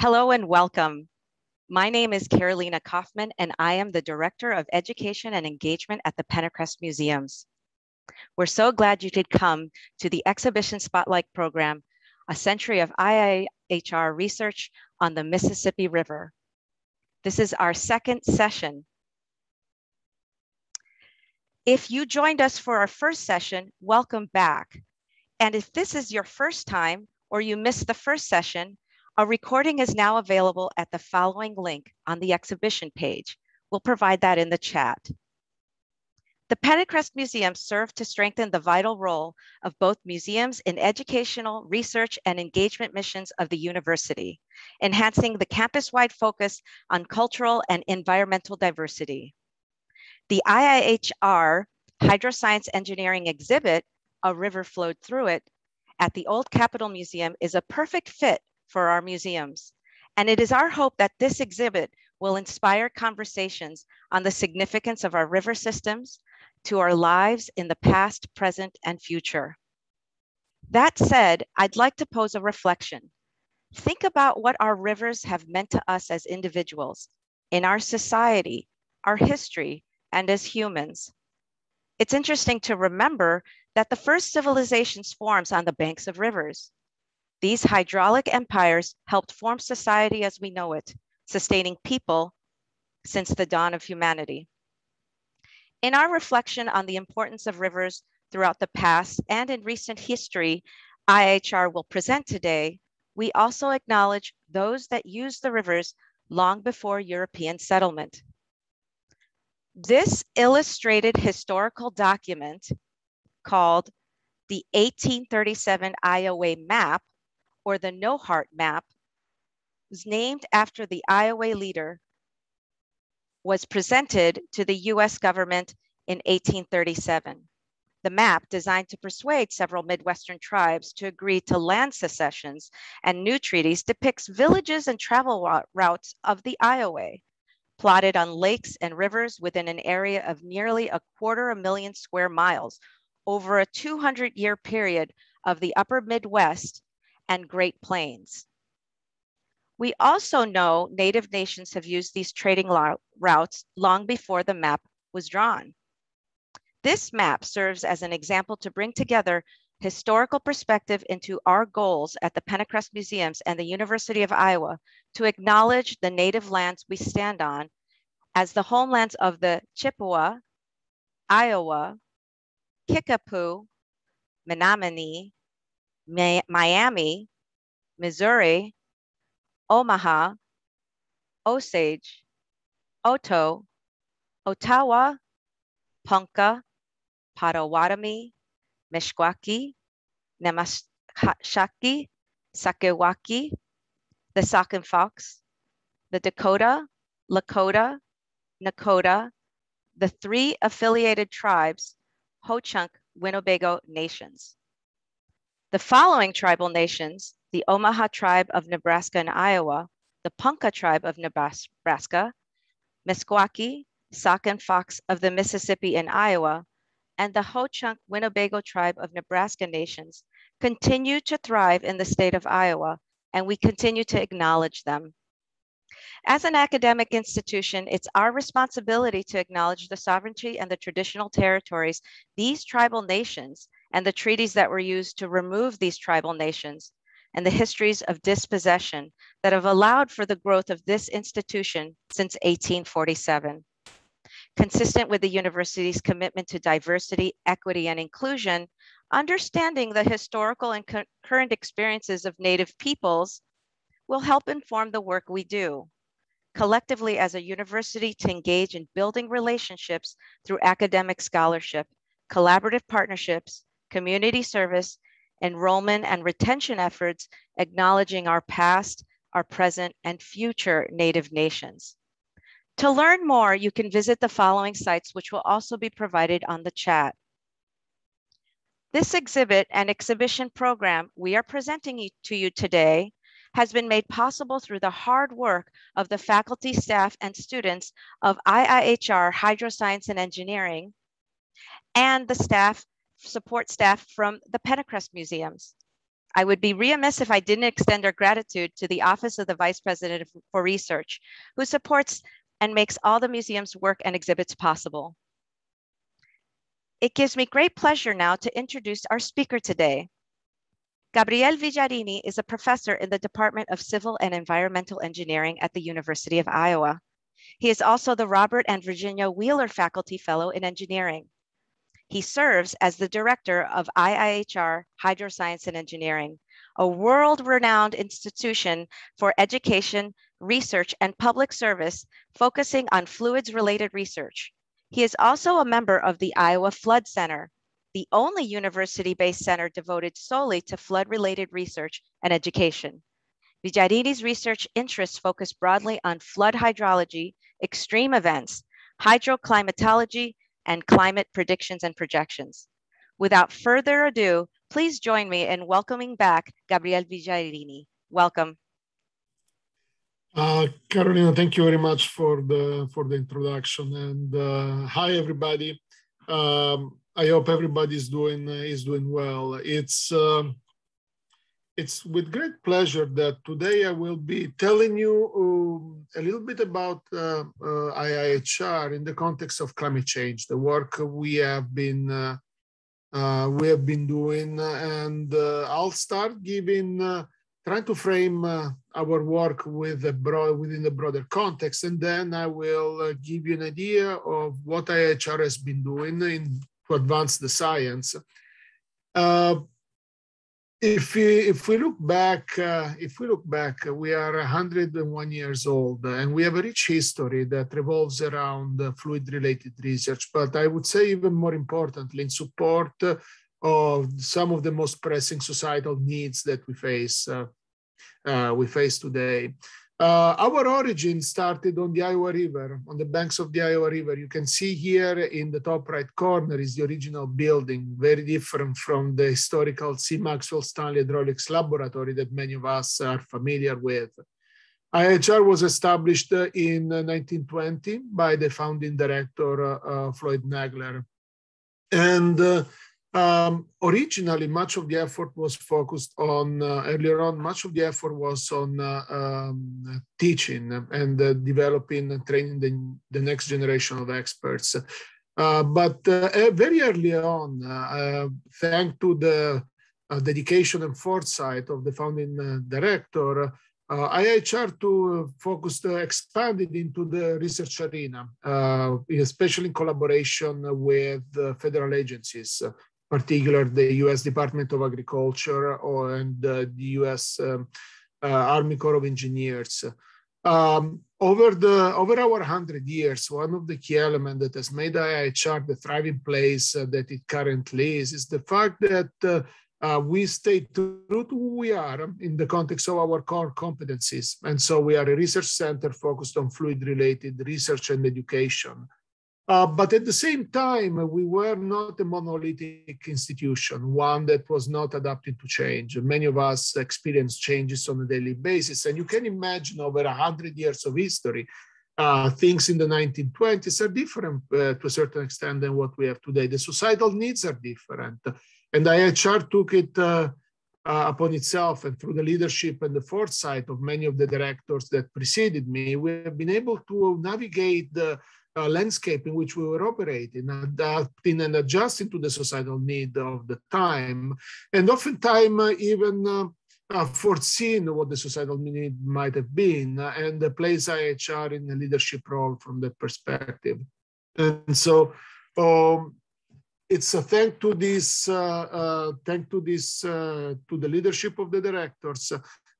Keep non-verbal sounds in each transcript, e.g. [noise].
Hello and welcome. My name is Carolina Kaufman, and I am the Director of Education and Engagement at the Pentecost Museums. We're so glad you could come to the Exhibition Spotlight Program, a century of IIHR research on the Mississippi River. This is our second session. If you joined us for our first session, welcome back. And if this is your first time or you missed the first session, a recording is now available at the following link on the exhibition page. We'll provide that in the chat. The Pentecost Museum served to strengthen the vital role of both museums in educational, research, and engagement missions of the university, enhancing the campus-wide focus on cultural and environmental diversity. The IIHR Hydroscience Engineering exhibit, A River Flowed Through It, at the Old Capitol Museum is a perfect fit for our museums. And it is our hope that this exhibit will inspire conversations on the significance of our river systems to our lives in the past, present, and future. That said, I'd like to pose a reflection. Think about what our rivers have meant to us as individuals, in our society, our history, and as humans. It's interesting to remember that the first civilizations forms on the banks of rivers. These hydraulic empires helped form society as we know it, sustaining people since the dawn of humanity. In our reflection on the importance of rivers throughout the past and in recent history, IHR will present today, we also acknowledge those that used the rivers long before European settlement. This illustrated historical document called the 1837 Iowa map or the No Heart Map, was named after the Iowa leader, was presented to the US government in 1837. The map, designed to persuade several Midwestern tribes to agree to land secessions and new treaties, depicts villages and travel routes of the Iowa, plotted on lakes and rivers within an area of nearly a quarter a million square miles over a 200 year period of the upper Midwest and Great Plains. We also know native nations have used these trading routes long before the map was drawn. This map serves as an example to bring together historical perspective into our goals at the Pentecost Museums and the University of Iowa to acknowledge the native lands we stand on as the homelands of the Chippewa, Iowa, Kickapoo, Menominee, Miami, Missouri, Omaha, Osage, Oto, Ottawa, Ponca, Potawatomi, Meshkwaki, Nemashaki, Sakewaki, the Sock and Fox, the Dakota, Lakota, Nakota, the three affiliated tribes, Ho-Chunk, Winnebago nations. The following tribal nations, the Omaha tribe of Nebraska and Iowa, the Punka tribe of Nebraska, Meskwaki, Sauk and Fox of the Mississippi and Iowa, and the Ho-Chunk Winnebago tribe of Nebraska nations continue to thrive in the state of Iowa, and we continue to acknowledge them. As an academic institution, it's our responsibility to acknowledge the sovereignty and the traditional territories these tribal nations and the treaties that were used to remove these tribal nations, and the histories of dispossession that have allowed for the growth of this institution since 1847. Consistent with the university's commitment to diversity, equity, and inclusion, understanding the historical and current experiences of Native peoples will help inform the work we do. Collectively, as a university, to engage in building relationships through academic scholarship, collaborative partnerships, community service, enrollment and retention efforts acknowledging our past, our present, and future Native nations. To learn more, you can visit the following sites, which will also be provided on the chat. This exhibit and exhibition program we are presenting to you today has been made possible through the hard work of the faculty, staff, and students of IIHR Hydroscience and Engineering and the staff support staff from the Pentecost Museums. I would be remiss if I didn't extend our gratitude to the Office of the Vice President for Research, who supports and makes all the museum's work and exhibits possible. It gives me great pleasure now to introduce our speaker today. Gabriel Vigarini is a professor in the Department of Civil and Environmental Engineering at the University of Iowa. He is also the Robert and Virginia Wheeler Faculty Fellow in Engineering. He serves as the director of IIHR Hydroscience and Engineering, a world renowned institution for education, research, and public service focusing on fluids related research. He is also a member of the Iowa Flood Center, the only university based center devoted solely to flood related research and education. Vijayadini's research interests focus broadly on flood hydrology, extreme events, hydroclimatology, and climate predictions and projections. Without further ado, please join me in welcoming back Gabriel Vigiarini. Welcome. Uh, Carolina, thank you very much for the for the introduction. And uh, hi, everybody. Um, I hope everybody is doing uh, is doing well. It's um, it's with great pleasure that today I will be telling you um, a little bit about uh, uh, IIHR in the context of climate change, the work we have been uh, uh we have been doing, and uh, I'll start giving uh, trying to frame our work with the broad, within the broader context, and then I will give you an idea of what IIHR has been doing in, to advance the science if we, if we look back, uh, if we look back, uh, we are 101 years old, uh, and we have a rich history that revolves around uh, fluid-related research. But I would say even more importantly, in support of some of the most pressing societal needs that we face uh, uh, we face today. Uh, our origin started on the Iowa River, on the banks of the Iowa River. You can see here in the top right corner is the original building, very different from the historical C. Maxwell Stanley Hydraulics Laboratory that many of us are familiar with. IHR was established uh, in 1920 uh, by the founding director, uh, uh Floyd Nagler. And uh, um, originally, much of the effort was focused on, uh, earlier on, much of the effort was on uh, um, teaching and uh, developing and training the, the, next generation of experts. Uh, but uh, very early on, uh, thanks to the dedication and foresight of the founding director, IHR to focused, expanded into the research arena, especially in collaboration with federal agencies particular the U.S. Department of Agriculture or, and the U.S. Um, uh, Army Corps of Engineers. Um, over the over our hundred years, one of the key elements that has made IHR the thriving place uh, that it currently is is the fact that uh, uh, we stay true to who we are in the context of our core competencies. And so we are a research center focused on fluid related research and education. Uh, but at the same time, we were not a monolithic institution, one that was not adapted to change. Many of us experience changes on a daily basis. And you can imagine over 100 years of history, uh, things in the 1920s are different uh, to a certain extent than what we have today. The societal needs are different. And IHR took it uh, uh, upon itself and through the leadership and the foresight of many of the directors that preceded me, we have been able to navigate the uh, landscape in which we were operating, adapting and adjusting to the societal need of the time, and oftentimes uh, even uh, uh foreseen what the societal need might have been uh, and uh, plays IHR in a leadership role from that perspective. And so um, it's a thank to this, uh, uh to this, uh, to the leadership of the directors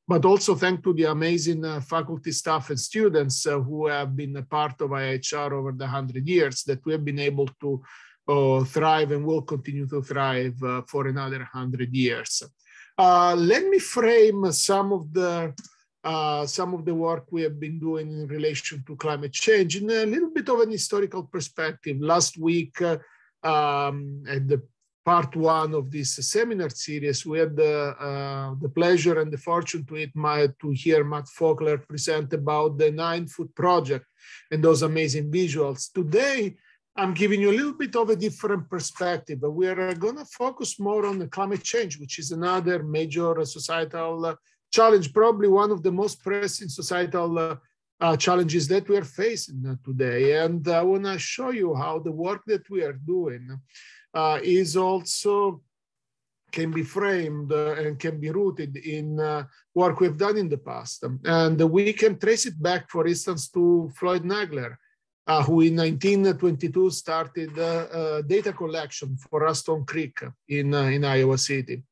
but also thanks to the amazing uh, faculty, staff, and students uh, who have been a part of IHR over the 100 years that we have been able to uh, thrive and will continue to thrive uh, for another 100 years. Uh, let me frame some of the uh, some of the work we have been doing in relation to climate change in a little bit of an historical perspective. Last week, um, at the part one of this seminar series, we had the, uh, the pleasure and the fortune to, my, to hear Matt Fogler present about the Nine Foot Project and those amazing visuals. Today, I'm giving you a little bit of a different perspective, but we are going to focus more on climate change, which is another major societal uh, challenge, probably one of the most pressing societal uh, uh challenges that we are facing uh, today. And I want to show you how the work that we are doing uh, is also can be framed uh, and can be rooted in uh, work we've done in the past. And we can trace it back, for instance, to Floyd Nagler, uh, who in 1922 started uh, data collection for Ruston Creek in, uh, in Iowa City.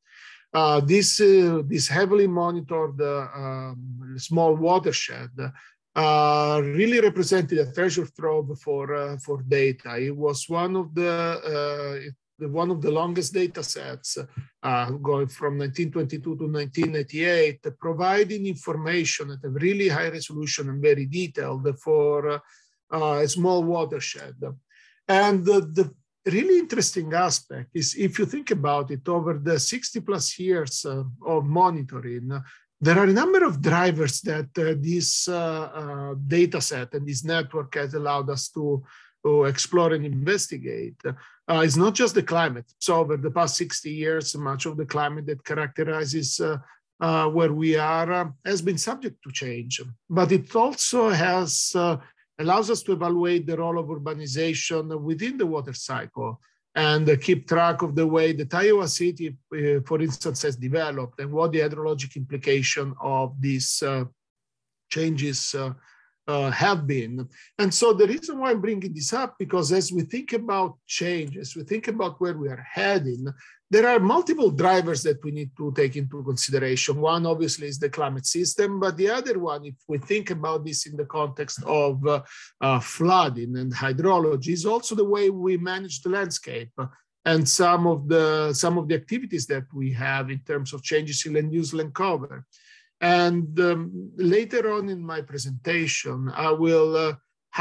Uh, this, this heavily monitored um, small watershed uh, really represented a treasure trove for uh, for data. It was one of the uh, one of the longest data sets, uh, going from 1922 to 1988, providing information at a really high resolution and very detailed for uh, a small watershed. And the, the really interesting aspect is if you think about it over the 60 plus years uh, of monitoring there are a number of drivers that uh, this uh, uh, data set and this network has allowed us to explore and investigate. Uh, it's not just the climate. So over the past 60 years, much of the climate that characterizes uh, uh, where we are um, has been subject to change. But it also has allows us to evaluate the role of urbanization within the water cycle and keep track of the way that Iowa City, uh, for instance, has developed and what the hydrologic implication of these uh, changes uh, uh, have been. And so the reason why I'm bringing this up, because as we think about change, as we think about where we are heading, there are multiple drivers that we need to take into consideration. One, obviously, is the climate system, but the other one, if we think about this in the context of uh, uh, flooding and hydrology, is also the way we manage the landscape uh, and some of the some of the activities that we have in terms of changes in land use, land cover. And um, later on in my presentation, I will. Uh,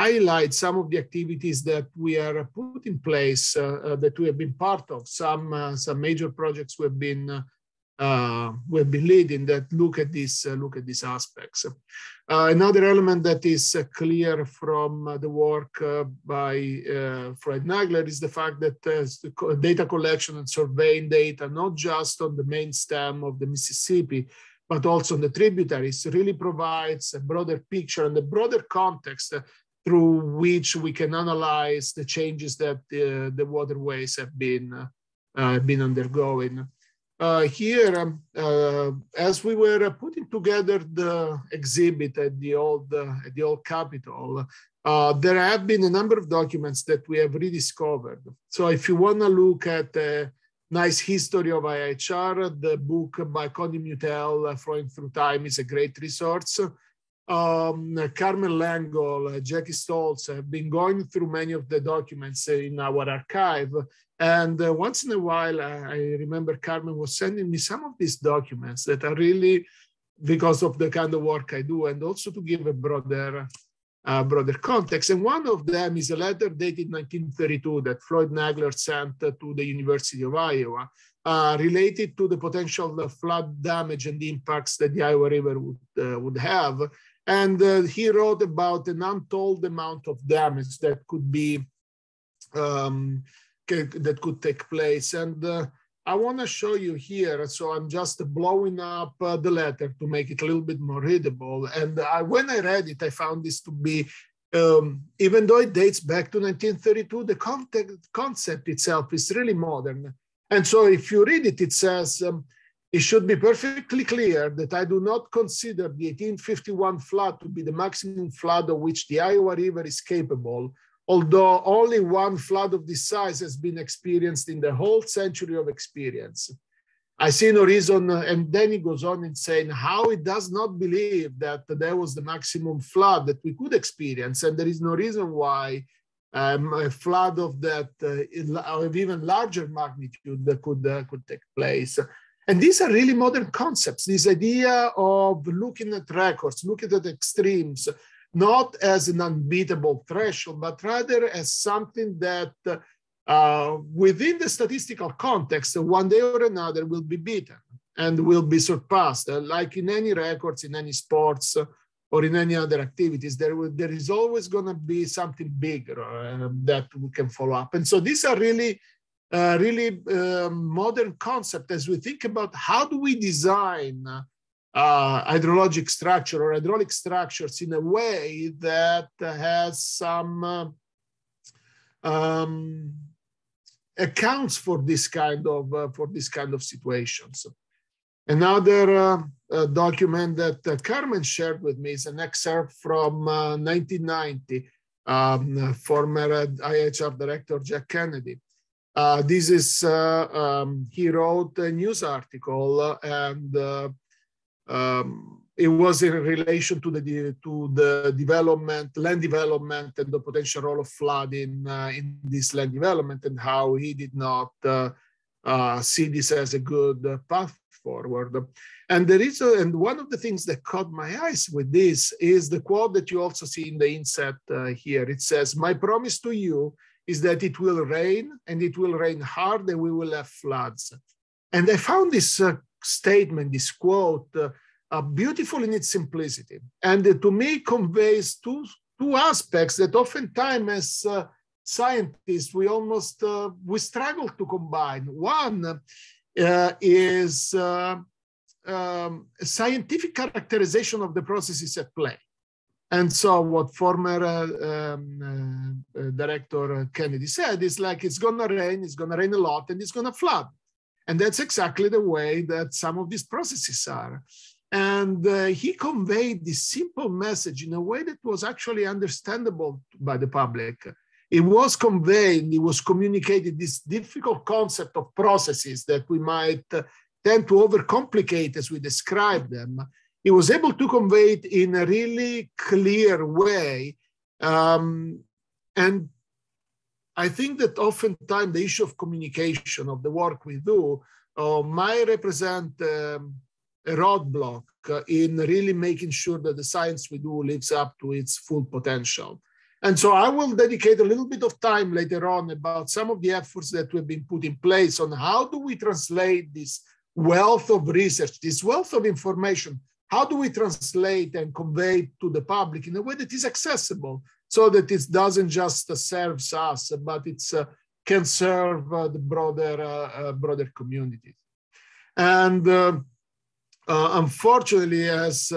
highlight some of the activities that we are put in place uh, uh, that we have been part of. Some uh, some major projects we've been uh, uh we've been leading that look at this uh, look at these aspects. another element that is clear from the work by Fred Nagler is the fact that data collection and surveying data, not just on the main stem of the Mississippi, but also on the tributaries really provides a broader picture and a broader context through which we can analyze the changes that uh, the waterways have been uh, been undergoing. Uh, here, um, uh, as we were uh, putting together the exhibit at the old at the old Capitol, there have been a number of documents that we have rediscovered. So, if you want to look at a nice history of IHR, the book by Connie Mutel, Flowing Through Time, is a great resource um, Carmen Langol, uh, Jackie Stoltz have been going through many of the documents in our archive. And uh, once in a while, I remember Carmen was sending me some of these documents that are really because of the kind of work I do, and also to give a broader, uh, broader context. And one of them is a letter dated 1932 that Floyd Nagler sent to the University of Iowa uh, related to the potential flood damage and impacts that the Iowa River would, uh, would have. And uh, he wrote about an untold amount of damage that could be um, that could take place. And uh, I want to show you here. So I'm just blowing up uh, the letter to make it a little bit more readable. And I, uh, when I read it, I found this to be, um, even though it dates back to 1932, the context, concept itself is really modern. And so if you read it, it says, um, it should be perfectly clear that I do not consider the 1851 flood to be the maximum flood of which the Iowa River is capable, although only one flood of this size has been experienced in the whole century of experience. I see no reason, uh, and then he goes on in saying how he does not believe that there was the maximum flood that we could experience, and there is no reason why um, a flood of that uh, of even larger magnitude that could uh, could take place. And these are really modern concepts, this idea of looking at records, looking at extremes, not as an unbeatable threshold, but rather as something that uh, within the statistical context, one day or another will be beaten and will be surpassed. Uh, like in any records, in any sports, uh, or in any other activities, there, will, there is always going to be something bigger uh, that we can follow up. And so these are really uh, really uh, modern concept as we think about how do we design uh, hydrologic structure or hydraulic structures in a way that has some uh, um, accounts for this kind of uh, for this kind of situations. Another uh, document that Carmen shared with me is an excerpt from 1990 um, former IHR director Jack Kennedy. Uh, this is, uh, um, he wrote a news article uh, and uh, um, it was in relation to the, to the development, land development and the potential role of flood in, uh, in this land development and how he did not uh, see this as a good path forward. And there is, a, and one of the things that caught my eyes with this is the quote that you also see in the inset here. It says, my promise to you is that it will rain and it will rain hard and we will have floods. And I found this uh, statement, this quote, uh, uh, beautiful in its simplicity. And uh, to me conveys two, two aspects that oftentimes as uh, scientists, we almost, uh, we struggle to combine. One is um, scientific characterization of the processes at play. And so what former uh, um, uh, uh, director Kennedy said is like, it's gonna rain, it's gonna rain a lot and it's gonna flood. And that's exactly the way that some of these processes are. And uh, he conveyed this simple message in a way that was actually understandable by the public. It was conveyed, it was communicated this difficult concept of processes that we might uh, tend to overcomplicate as we describe them he was able to convey it in a really clear way. Um, and I think that oftentimes the issue of communication of the work we do uh, might represent um, a roadblock uh, in really making sure that the science we do lives up to its full potential. And so I will dedicate a little bit of time later on about some of the efforts that have been put in place on how do we translate this wealth of research, this wealth of information how do we translate and convey to the public in a way that is accessible so that it doesn't just serves us, but it uh, can serve uh, the broader, uh, uh broader communities. And uh, uh, unfortunately, as,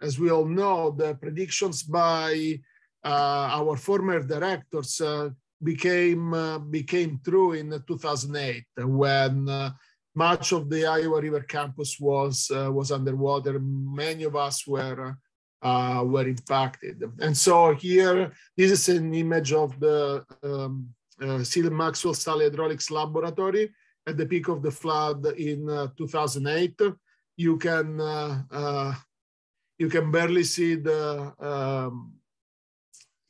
as we all know, the predictions by our former directors became, became true in 2008 when much of the Iowa River campus was uh, was underwater. Many of us were uh, were impacted, and so here this is an image of the um, uh, Seal Maxwell Sal Hydraulics Laboratory at the peak of the flood in 2008. You can you can barely see the um,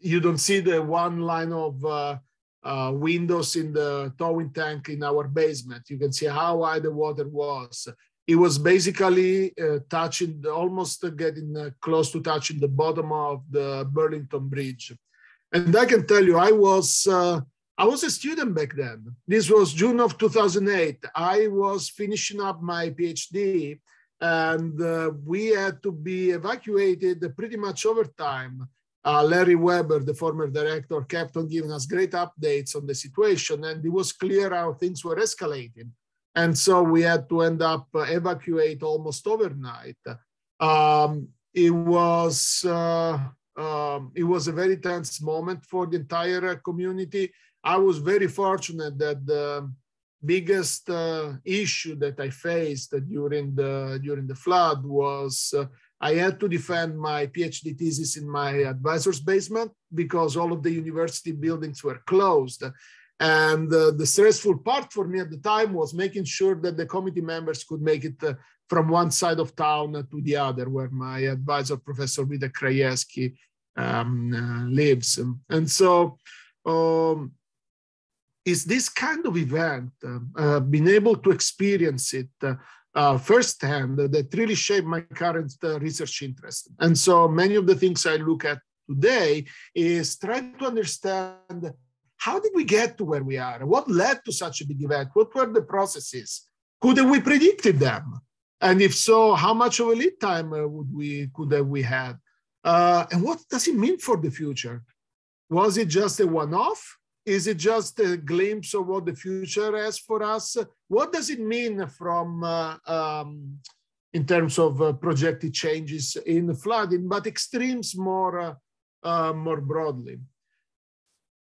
you don't see the one line of uh, uh, windows in the towing tank in our basement. You can see how high the water was. It was basically uh, touching, almost getting uh, close to touching the bottom of the Burlington Bridge. And I can tell you, I was uh, I was a student back then. This was June of 2008. I was finishing up my PhD, and uh, we had to be evacuated pretty much over time uh, Larry Weber, the former director, kept on giving us great updates on the situation, and it was clear how things were escalating. And so we had to end up uh, evacuate almost overnight. Um, it was uh, um, it was a very tense moment for the entire uh, community. I was very fortunate that the biggest uh, issue that I faced during the during the flood was uh, I had to defend my PhD thesis in my advisor's basement because all of the university buildings were closed. And uh, the stressful part for me at the time was making sure that the committee members could make it uh, from one side of town to the other, where my advisor, Professor Vida Krajewski, um, uh, lives. And so, um, is this kind of event, uh, uh, being able to experience it, uh, uh, firsthand that really shaped my current uh, research interest. And so many of the things I look at today is trying to understand how did we get to where we are? What led to such a big event? What were the processes? Could we predicted them? And if so, how much of a lead time uh, would we could have we had? Uh, and what does it mean for the future? Was it just a one-off? Is it just a glimpse of what the future has for us? What does it mean from uh, um, in terms of uh, projected changes in flooding, but extremes more uh, uh more broadly?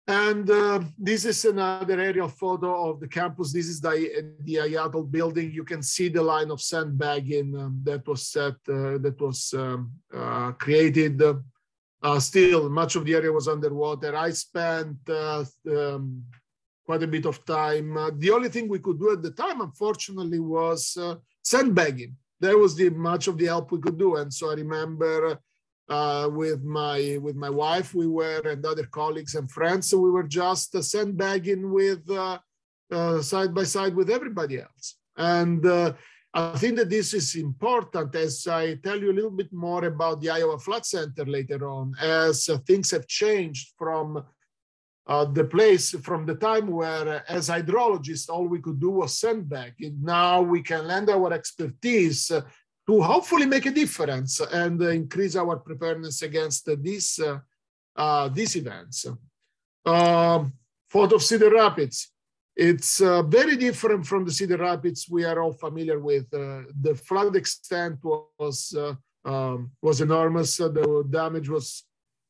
And uh, this is another aerial photo of the campus. This is the, the building. You can see the line of sandbagging um, that was set, uh, that was um, created uh, still much of the area was underwater. I spent uh, um, quite a bit of time. Uh, the only thing we could do at the time, unfortunately, was uh, sandbagging. That was the much of the help we could do. And so I remember uh, with my with my wife, we were and other colleagues and friends. So we were just uh, sandbagging with side by side with everybody else. And I think that this is important as I tell you a little bit more about the Iowa Flood Center later on, as uh, things have changed from uh, the place from the time where, uh, as hydrologists, all we could do was send back. And now we can lend our expertise uh, to hopefully make a difference and increase our preparedness against these, uh, uh, these events. Uh, um, Photo of Cedar Rapids. It's uh, very different from the Cedar Rapids we are all familiar with. Uh, the flood extent was uh, um, was enormous. the damage was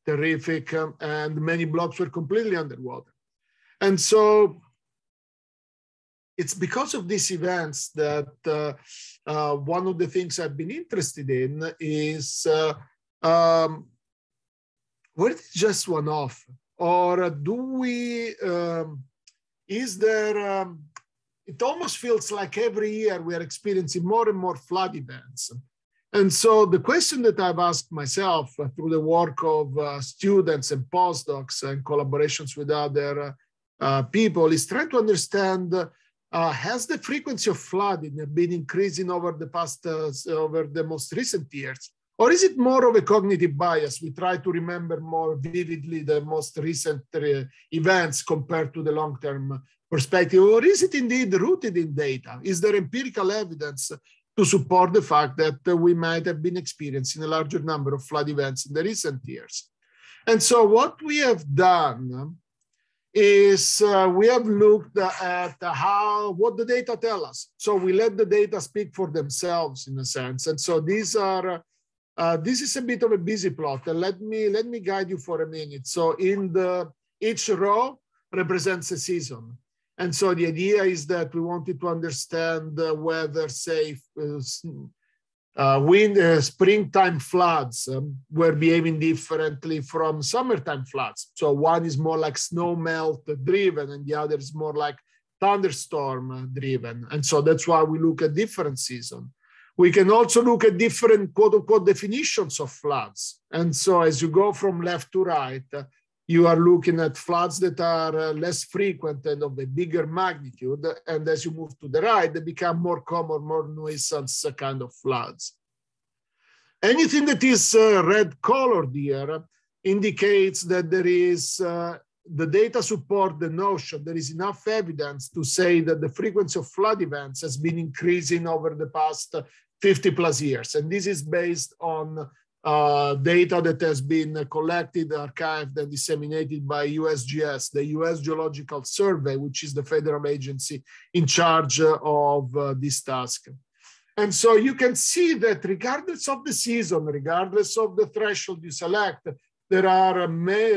terrific, um, and many blocks were completely underwater. And so, it's because of these events that uh, uh, one of the things I've been interested in is uh, um, were they just one off, or do we? Um, is there, um, it almost feels like every year we are experiencing more and more flood events. And so the question that I've asked myself uh, through the work of uh, students and postdocs and collaborations with other uh, uh people is trying to understand uh, has the frequency of flooding been increasing over the past, uh, over the most recent years? Or is it more of a cognitive bias? We try to remember more vividly the most recent uh, events compared to the long term perspective. Or is it indeed rooted in data? Is there empirical evidence to support the fact that uh, we might have been experiencing a larger number of flood events in the recent years? And so, what we have done is uh, we have looked at how what the data tell us. So, we let the data speak for themselves in a sense. And so, these are uh, this is a bit of a busy plot. And let me, let me guide you for a minute. So in the, each row represents a season. And so the idea is that we wanted to understand uh, whether, say, uh, wind, uh, springtime floods um, were behaving differently from summertime floods. So one is more like snow melt driven, and the other is more like thunderstorm driven. And so that's why we look at different season. We can also look at different quote unquote definitions of floods. And so as you go from left to right, you are looking at floods that are uh, less frequent and of a bigger magnitude. And as you move to the right, they become more common, more nuisance uh, kind of floods. Anything that is uh, red colored here indicates that there is uh, the data support the notion there is enough evidence to say that the frequency of flood events has been increasing over the past 50 plus years. And this is based on uh, data that has been collected, archived, and disseminated by USGS, the US Geological Survey, which is the federal agency in charge uh, of uh, this task. And so you can see that regardless of the season, regardless of the threshold you select, there are uh,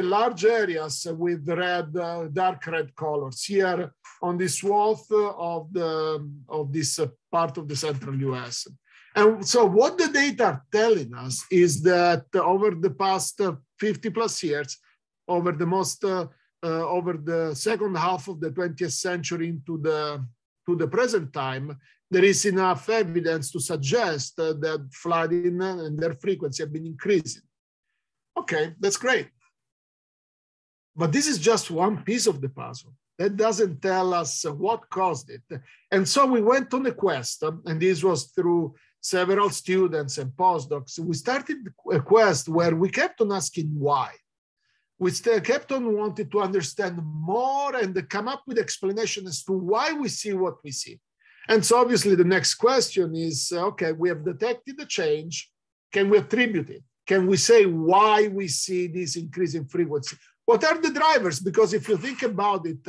large areas with red, uh, dark red colors here on the swath of, the, of this uh, part of the central US. And so what the data are telling us is that over the past uh, 50 plus years, over the most, uh, uh, over the second half of the 20th century into the, to the present time, there is enough evidence to suggest uh, that flooding uh, and their frequency have been increasing. Okay, that's great. But this is just one piece of the puzzle. That doesn't tell us what caused it. And so we went on a quest, and this was through several students and postdocs, we started a quest where we kept on asking why. We kept on wanting to understand more and come up with explanation as to why we see what we see. And so obviously the next question is, okay, we have detected the change. Can we attribute it? Can we say why we see this increase in frequency? What are the drivers? Because if you think about it,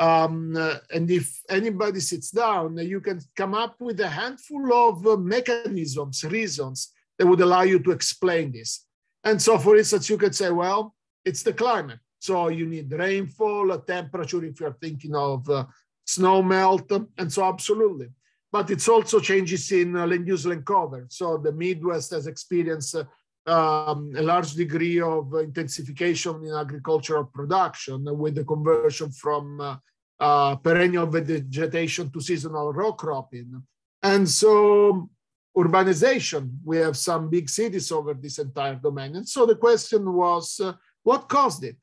um, uh, and if anybody sits down, you can come up with a handful of uh, mechanisms, reasons that would allow you to explain this. And so, for instance, you could say, well, it's the climate. So you need rainfall, temperature, if you're thinking of uh, snow melt, um, and so absolutely. But it's also changes in uh, land use land cover. So the Midwest has experienced uh, um, a large degree of intensification in agricultural production with the conversion from uh, uh, perennial vegetation to seasonal row cropping. And so urbanization, we have some big cities over this entire domain. And so the question was, uh, what caused it?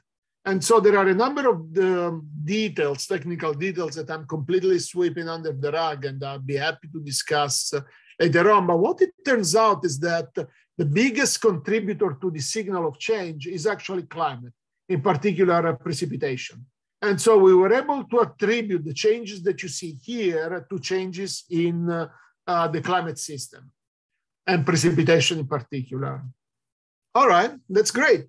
And so there are a number of the um, details, technical details that I'm completely sweeping under the rug and I'll be happy to discuss uh, later on. But what it turns out is that the biggest contributor to the signal of change is actually climate, in particular uh, precipitation. And so we were able to attribute the changes that you see here to changes in uh, uh, the climate system and precipitation in particular. All right, that's great.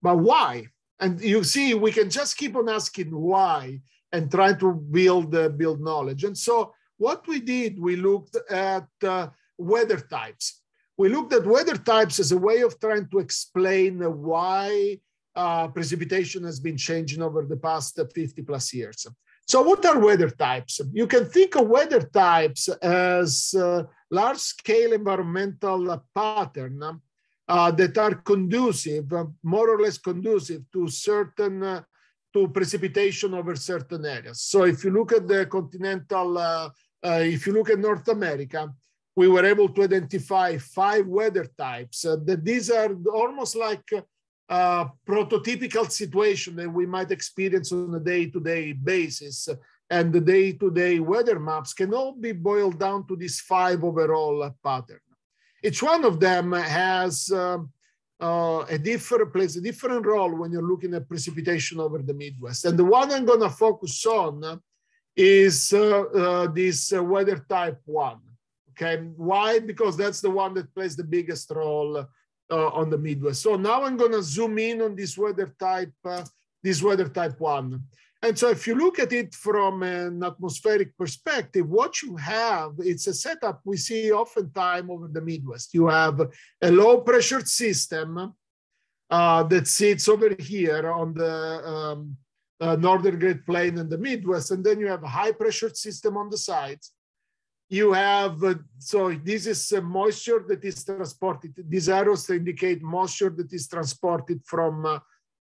But why? And you see, we can just keep on asking why and try to build uh, build knowledge. And so what we did, we looked at uh, weather types. We looked at weather types as a way of trying to explain why uh, precipitation has been changing over the past 50 plus years. So what are weather types? You can think of weather types as uh, large-scale environmental pattern uh, that are conducive, uh, more or less conducive to certain, uh, to precipitation over certain areas. So if you look at the continental uh, uh, if you look at North America, we were able to identify five weather types. Uh, that these are almost like uh, prototypical situation that we might experience on a day-to-day basis. And the day-to-day weather maps can all be boiled down to these five overall pattern. Each one of them has um, uh, a different plays a different role when you're looking at precipitation over the Midwest. And the one I'm going to focus on is uh, uh, this uh, weather type one. Okay, why? Because that's the one that plays the biggest role on the Midwest. So now I'm gonna zoom in on this weather type, this weather type one. And so if you look at it from an atmospheric perspective, what you have, it's a setup we see oftentimes over the Midwest. You have a low pressure system uh, that sits over here on the, um, uh, Northern Great Plain and the Midwest. And then you have a high pressure system on the sides. You have, uh, so this is moisture that is transported. These arrows indicate moisture that is transported from uh,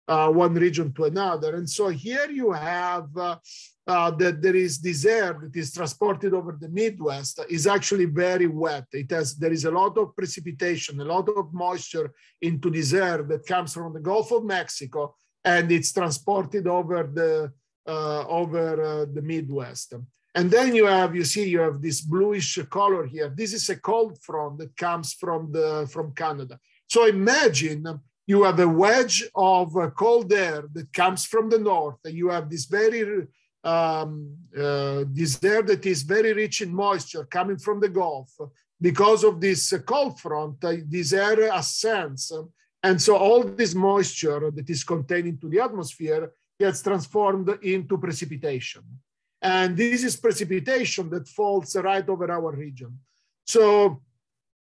uh, one region to another. And so here you have uh, that there is this air that is transported over the Midwest is actually very wet. It has, there is a lot of precipitation, a lot of moisture into this air that comes from the Gulf of Mexico and it's transported over the uh, over uh, the Midwest. And then you have, you see, you have this bluish color here. This is a cold front that comes from the from Canada. So imagine you have a wedge of uh, cold air that comes from the north, and you have this very um, uh, this air that is very rich in moisture coming from the Gulf. Because of this cold front, uh, this air ascends and so all this moisture that is contained into the atmosphere gets transformed into precipitation. And this is precipitation that falls right over our region. So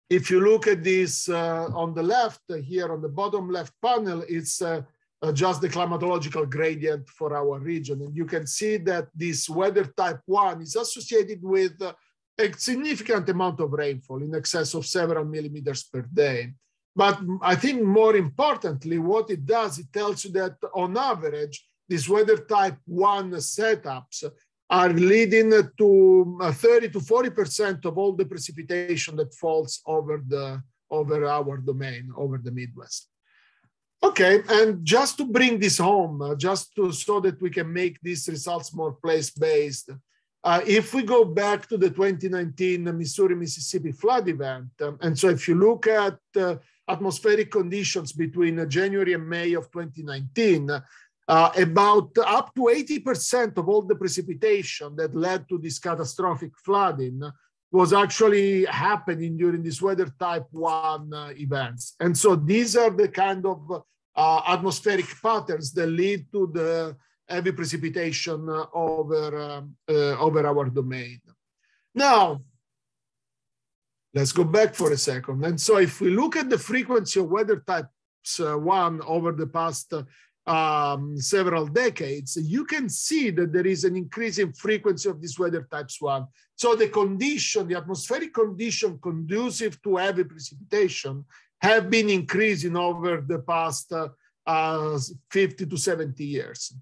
if you look at this uh, on the left uh, here on the bottom left panel, it's uh, uh just the climatological gradient for our region. And you can see that this weather type one is associated with uh, a significant amount of rainfall in excess of several millimeters per day. But I think more importantly, what it does, it tells you that on average, these weather type 1 setups are leading to uh, 30 to 40% of all the precipitation that falls over, the, over our domain, over the Midwest. Okay, and just to bring this home, uh, just to, so that we can make these results more place-based, uh, if we go back to the 2019 Missouri-Mississippi flood event, um, and so if you look at uh, atmospheric conditions between January and May of 2019, uh, about up to 80% of all the precipitation that led to this catastrophic flooding was actually happening during these weather type 1 uh, events. And so these are the kind of uh, atmospheric patterns that lead to the heavy precipitation uh, over, um, uh, over our domain. Now, Let's go back for a second. And so if we look at the frequency of weather types uh, one over the past uh, um, several decades, you can see that there is an increasing frequency of this weather types one. So the condition, the atmospheric condition conducive to heavy precipitation have been increasing over the past uh, 50 to 70 years.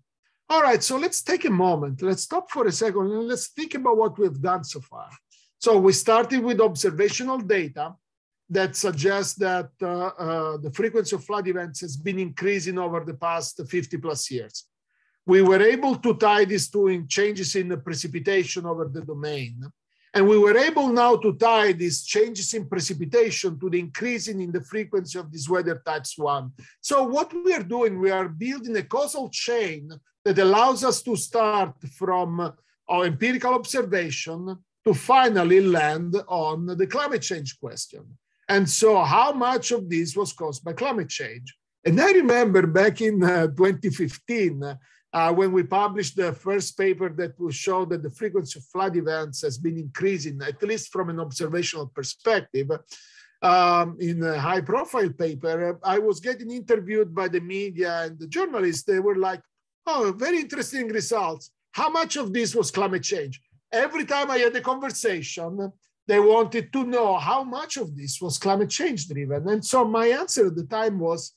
All right, so let's take a moment. Let's stop for a second and let's think about what we've done so far. So we started with observational data that suggests that uh, uh, the frequency of flood events has been increasing over the past 50 plus years. We were able to tie this to changes in the precipitation over the domain. And we were able now to tie these changes in precipitation to the increasing in the frequency of these weather types one. So what we are doing, we are building a causal chain that allows us to start from our uh, empirical observation to finally land on the climate change question. And so, how much of this was caused by climate change? And I remember back in uh, 2015, uh, when we published the first paper that will show that the frequency of flood events has been increasing, at least from an observational perspective, um, in a high profile paper, I was getting interviewed by the media and the journalists. They were like, oh, very interesting results. How much of this was climate change? every time I had a conversation, they wanted to know how much of this was climate change driven. And so my answer at the time was,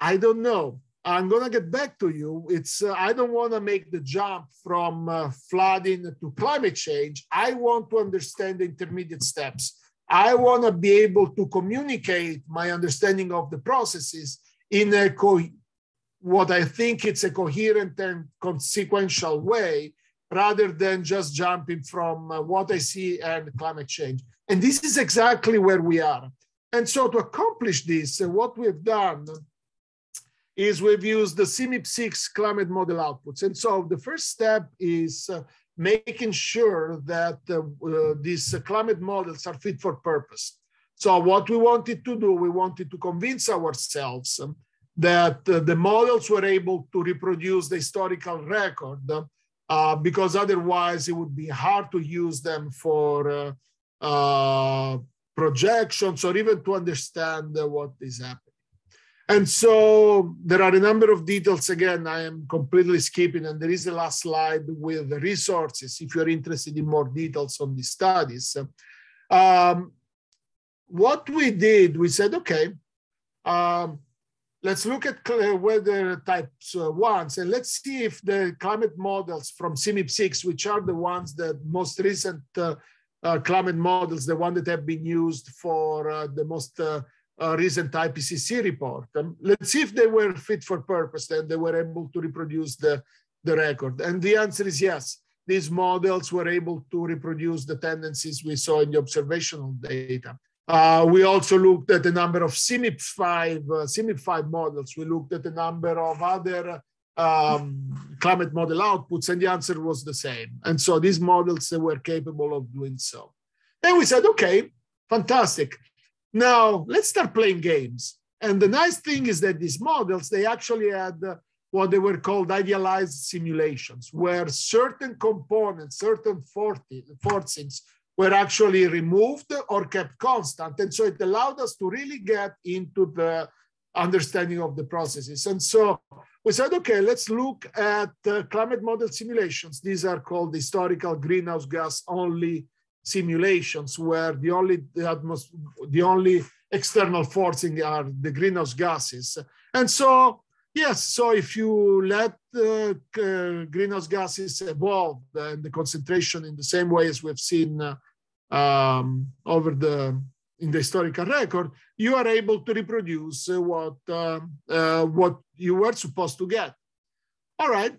I don't know. I'm going to get back to you. It's uh, I don't want to make the jump from uh, flooding to climate change. I want to understand the intermediate steps. I want to be able to communicate my understanding of the processes in a co- what I think it's a coherent and consequential way rather than just jumping from uh, what I see and climate change. And this is exactly where we are. And so to accomplish this, uh, what we've done is we've used the CMIP6 climate model outputs. And so the first step is uh, making sure that these climate models are fit for purpose. So what we wanted to do, we wanted to convince ourselves that the models were able to reproduce the historical record uh, because otherwise it would be hard to use them for uh, uh, projections or even to understand what is happening. And so there are a number of details. Again, I am completely skipping, and there is a last slide with the resources if you're interested in more details on these studies. Um, what we did, we said, okay, um, let's look at uh, weather types uh, ones and let's see if the climate models from CMIP6, which are the ones that most recent uh, uh, climate models, the one that have been used for uh, the most uh, recent IPCC report. Um, let's see if they were fit for purpose and they were able to reproduce the, the record. And the answer is yes. These models were able to reproduce the tendencies we saw in the observational data. Uh, we also looked at a number of CMIP5, uh, CMIP5 models. We looked at a number of other um, climate model outputs, and the answer was the same. And so these models were capable of doing so. And we said, okay, fantastic. Now let's start playing games. And the nice thing is that these models, they actually had uh, what they were called idealized simulations, where certain components, certain forcings were actually removed or kept constant. And so it allowed us to really get into the understanding of the processes. And so we said, okay, let's look at uh, climate model simulations. These are called historical greenhouse gas only simulations where the only the, the only external forcing are the greenhouse gases. And so, yes, so if you let uh, greenhouse gases evolve and the concentration in the same way as we've seen uh, um, over the in the historical record, you are able to reproduce uh, what uh, uh, what you were supposed to get. All right,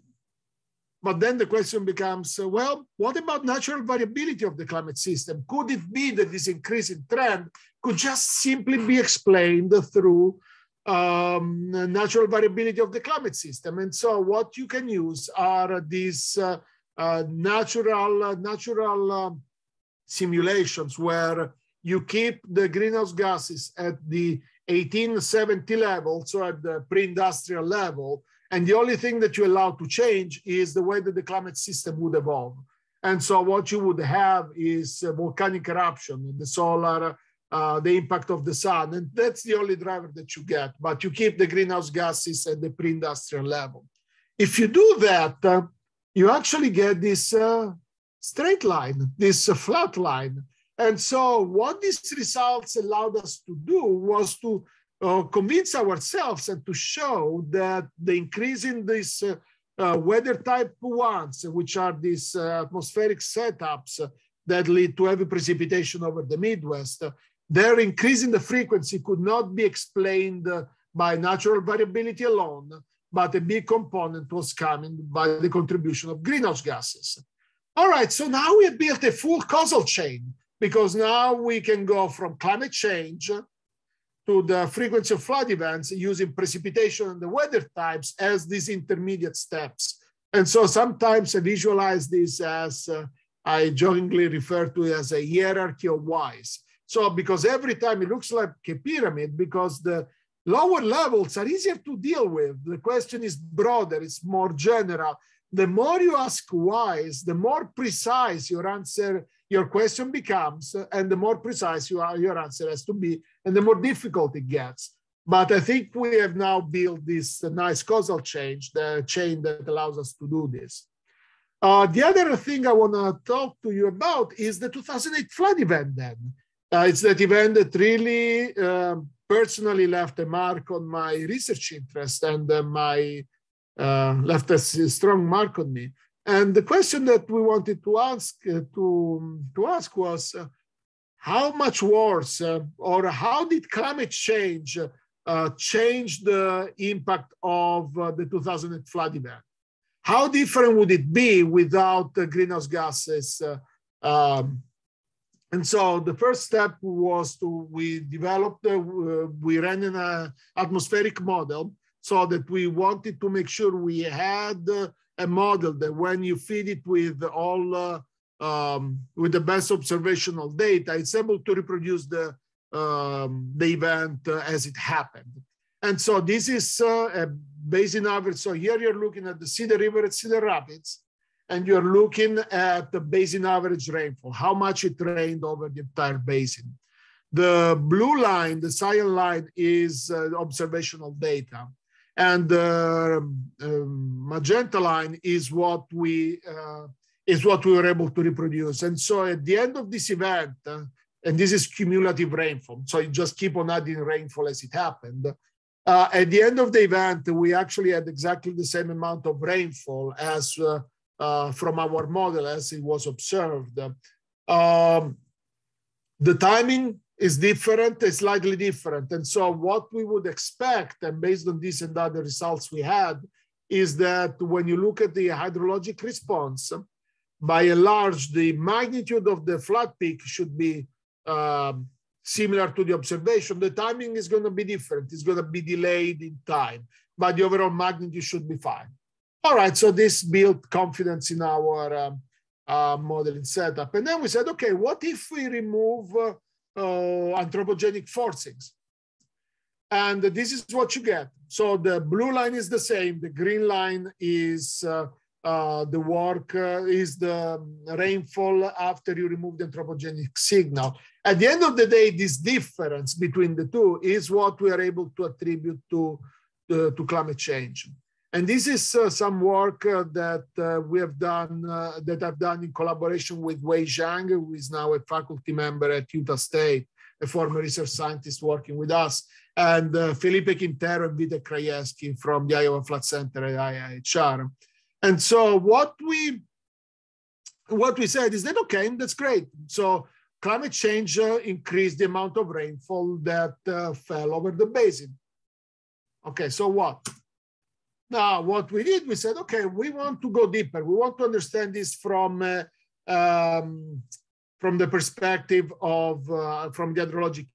but then the question becomes, uh, well, what about natural variability of the climate system? Could it be that this increasing trend could just simply be explained through um, natural variability of the climate system? And so what you can use are these uh, uh natural, natural um, simulations where you keep the greenhouse gases at the 1870 level, so at the pre-industrial level, and the only thing that you allow to change is the way that the climate system would evolve. And so what you would have is volcanic eruption, the solar, uh, the impact of the sun, and that's the only driver that you get, but you keep the greenhouse gases at the pre-industrial level. If you do that, uh, you actually get this uh, straight line, this flat line. And so what these results allowed us to do was to uh, convince ourselves and to show that the increase in these uh, uh, weather type ones, which are these uh, atmospheric setups that lead to heavy precipitation over the Midwest, their increase in the frequency could not be explained by natural variability alone, but a big component was coming by the contribution of greenhouse gases. All right, so now we have built a full causal chain because now we can go from climate change to the frequency of flood events using precipitation and the weather types as these intermediate steps. And so sometimes I visualize this as uh, I jokingly refer to it as a hierarchy of whys. So because every time it looks like a pyramid, because the lower levels are easier to deal with. The question is broader, it's more general the more you ask whys, the more precise your answer, your question becomes, and the more precise you are, your answer has to be, and the more difficult it gets. But I think we have now built this nice causal chain, the chain that allows us to do this. Uh, the other thing I want to talk to you about is the 2008 flood event then. Uh, it's that event that really uh, personally left a mark on my research interest and uh, my uh, left a strong mark on me. And the question that we wanted to ask uh, to, to ask was uh, how much worse or how did climate change change the impact of the 2008 flood event? how different would it be without uh, greenhouse gases? Uh, um, and so the first step was to we developed uh, we ran an atmospheric model so that we wanted to make sure we had a model that when you feed it with all uh, um, with the best observational data, it's able to reproduce the um, the event uh, as it happened. And so this is uh, a basin average. So here you're looking at the Cedar River at Cedar Rapids, and you're looking at the basin average rainfall, how much it rained over the entire basin. The blue line, the cyan line, is uh, observational data. And uh, um, magenta line is what we uh, is what we were able to reproduce. And so at the end of this event, uh, and this is cumulative rainfall, so you just keep on adding rainfall as it happened. Uh, at the end of the event, we actually had exactly the same amount of rainfall as uh, uh, from our model as it was observed. Um, the timing is different, is slightly different. And so what we would expect, and based on this and other results we had, is that when you look at the hydrologic response, by and large, the magnitude of the flood peak should be um, similar to the observation. The timing is going to be different. It's going to be delayed in time, but the overall magnitude should be fine. All right, so this built confidence in our um, uh, modeling setup. And then we said, okay, what if we remove uh, uh, anthropogenic forcings. And this is what you get. So the blue line is the same. The green line is uh, uh the work uh, is the rainfall after you remove the anthropogenic [laughs] signal. At the end of the day, this difference between the two is what we are able to attribute to, uh, to climate change. And this is uh, some work uh, that uh, we have done, uh, that I've done in collaboration with Wei Zhang, who is now a faculty member at Utah State, a former research scientist working with us, and uh, Felipe Quintero and Vita Krajewski from the Iowa Flood Center at IIHR. And so what we what we said is that okay, that's great. So climate change uh, increased the amount of rainfall that fell over the basin. Okay, so what? Now, what we did, we said, okay, we want to go deeper. We want to understand this from uh, um, from the perspective of uh, from the hydrologic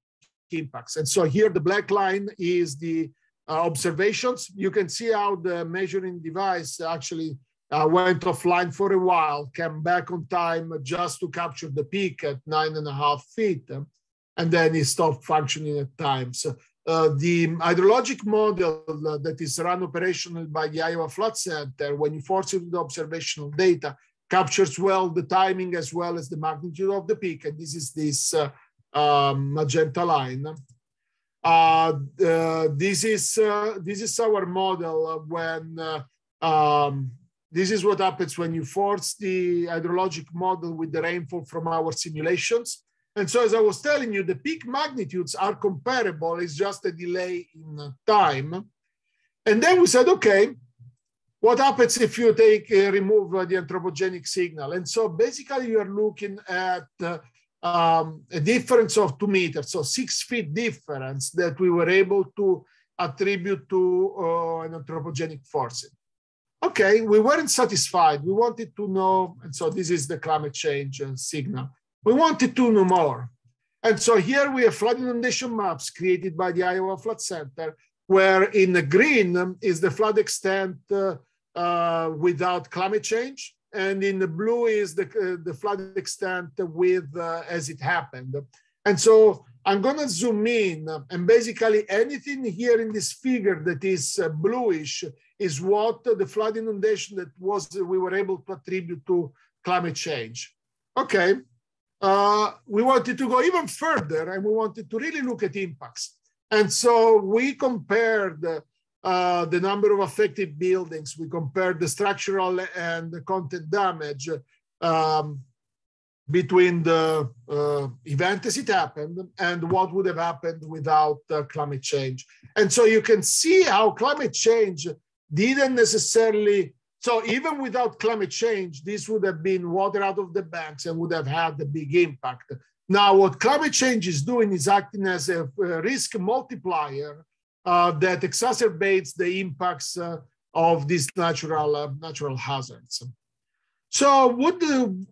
impacts. And so here, the black line is the uh, observations. You can see how the measuring device actually uh, went offline for a while, came back on time just to capture the peak at nine and a half feet, uh, and then it stopped functioning at times. So uh, the hydrologic model uh, that is run operational by the Iowa Flood Center, when you force it with observational data, captures well the timing as well as the magnitude of the peak. And this is this uh, um, magenta line. Uh, this is uh, this is our model when um, this is what happens when you force the hydrologic model with the rainfall from our simulations. And so, as I was telling you, the peak magnitudes are comparable, it's just a delay in time. And then we said, okay, what happens if you take uh, remove uh, the anthropogenic signal? And so basically you are looking at uh, um, a difference of two meters, so six feet difference that we were able to attribute to uh, an anthropogenic forcing. Okay, we weren't satisfied. We wanted to know, and so this is the climate change uh, signal. We wanted to know more. And so here we have flood inundation maps created by the Iowa Flood Center, where in the green is the flood extent uh, uh, without climate change, and in the blue is the, uh, the flood extent with uh, as it happened. And so I'm going to zoom in, and basically anything here in this figure that is uh, bluish is what the flood inundation that was we were able to attribute to climate change. Okay, uh, we wanted to go even further and we wanted to really look at impacts. And so we compared uh, the number of affected buildings, we compared the structural and the content damage um, between the uh, event as it happened and what would have happened without uh, climate change. And so you can see how climate change didn't necessarily so even without climate change, this would have been water out of the banks and would have had a big impact. Now, what climate change is doing is acting as a risk multiplier uh, that exacerbates the impacts uh, of these natural uh, natural hazards. So, what